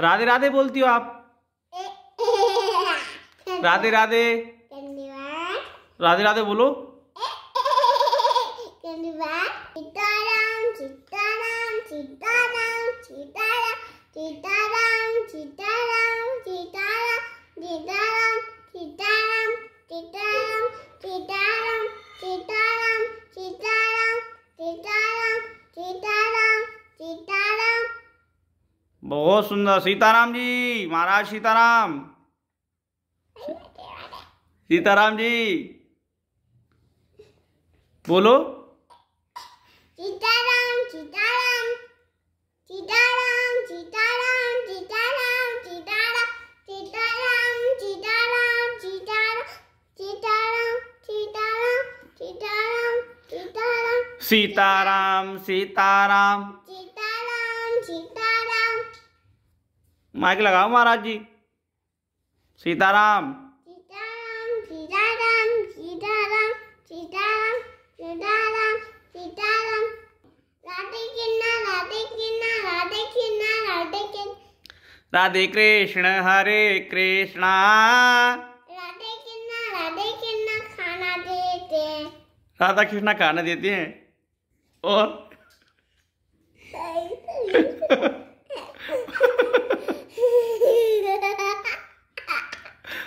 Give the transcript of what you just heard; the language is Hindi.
राधे राधे बोलती हो आप राधे राधे राधे राधे बोलो राम राम राम सीताराम राम सीताराम बहुत सुंदर सीताराम जी महाराज सीताराम सीताराम जी बोलो सीताराम सीताराम सीताराम सीताराम सीताराम सीताराम सीताराम सीताराम सीताराम सीताराम सीताराम सीताराम सीताराम सीताराम सीताराम माइक लगाओ महाराज जी सीताराम राधे कृष्णा राधे कृष्ण राधे कृष्ण हरे कृष्णा राधे कृष्णा राधे कृष्णा खाना देते हैं राधा कृष्णा खाना देते हैं और